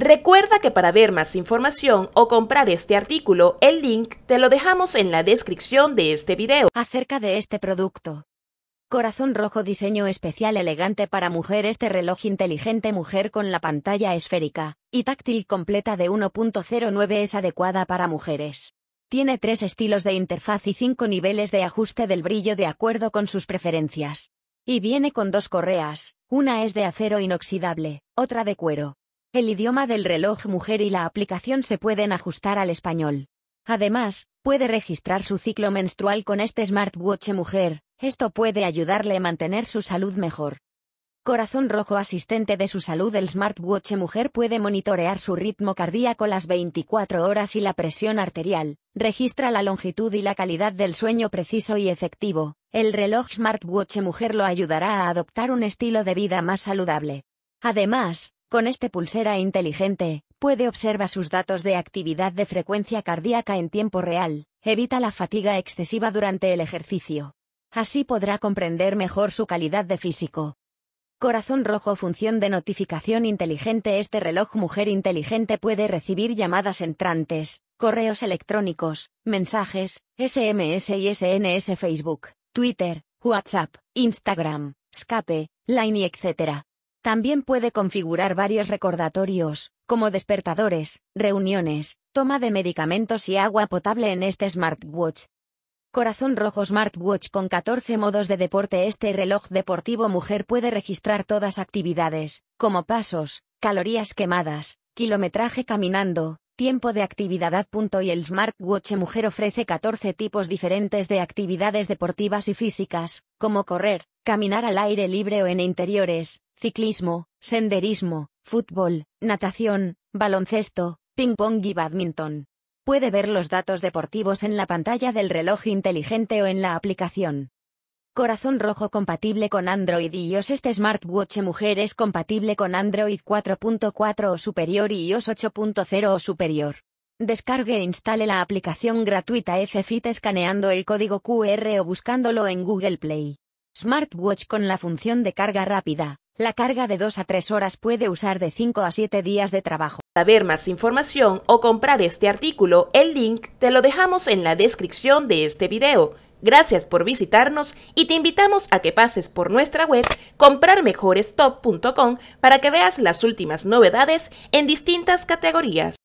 Recuerda que para ver más información o comprar este artículo, el link te lo dejamos en la descripción de este video. Acerca de este producto. Corazón rojo diseño especial elegante para mujer Este reloj inteligente mujer con la pantalla esférica y táctil completa de 1.09 es adecuada para mujeres. Tiene tres estilos de interfaz y cinco niveles de ajuste del brillo de acuerdo con sus preferencias. Y viene con dos correas, una es de acero inoxidable, otra de cuero. El idioma del reloj mujer y la aplicación se pueden ajustar al español. Además, puede registrar su ciclo menstrual con este smartwatch mujer, esto puede ayudarle a mantener su salud mejor. Corazón Rojo asistente de su salud El smartwatch mujer puede monitorear su ritmo cardíaco las 24 horas y la presión arterial, registra la longitud y la calidad del sueño preciso y efectivo. El reloj smartwatch mujer lo ayudará a adoptar un estilo de vida más saludable. Además, con este pulsera inteligente, puede observar sus datos de actividad de frecuencia cardíaca en tiempo real, evita la fatiga excesiva durante el ejercicio. Así podrá comprender mejor su calidad de físico. Corazón rojo función de notificación inteligente Este reloj mujer inteligente puede recibir llamadas entrantes, correos electrónicos, mensajes, SMS y SNS Facebook, Twitter, WhatsApp, Instagram, Skype, Line y etc. También puede configurar varios recordatorios, como despertadores, reuniones, toma de medicamentos y agua potable en este smartwatch. Corazón rojo smartwatch con 14 modos de deporte. Este reloj deportivo mujer puede registrar todas actividades, como pasos, calorías quemadas, kilometraje caminando, tiempo de actividad. y el smartwatch mujer ofrece 14 tipos diferentes de actividades deportivas y físicas, como correr, caminar al aire libre o en interiores, ciclismo, senderismo, fútbol, natación, baloncesto, ping-pong y badminton. Puede ver los datos deportivos en la pantalla del reloj inteligente o en la aplicación. Corazón rojo compatible con Android y iOS. Este smartwatch mujer es compatible con Android 4.4 o superior y iOS 8.0 o superior. Descargue e instale la aplicación gratuita FFIT escaneando el código QR o buscándolo en Google Play. Smartwatch con la función de carga rápida, la carga de 2 a 3 horas puede usar de 5 a 7 días de trabajo. Para ver más información o comprar este artículo, el link te lo dejamos en la descripción de este video. Gracias por visitarnos y te invitamos a que pases por nuestra web comprarmejorestop.com para que veas las últimas novedades en distintas categorías.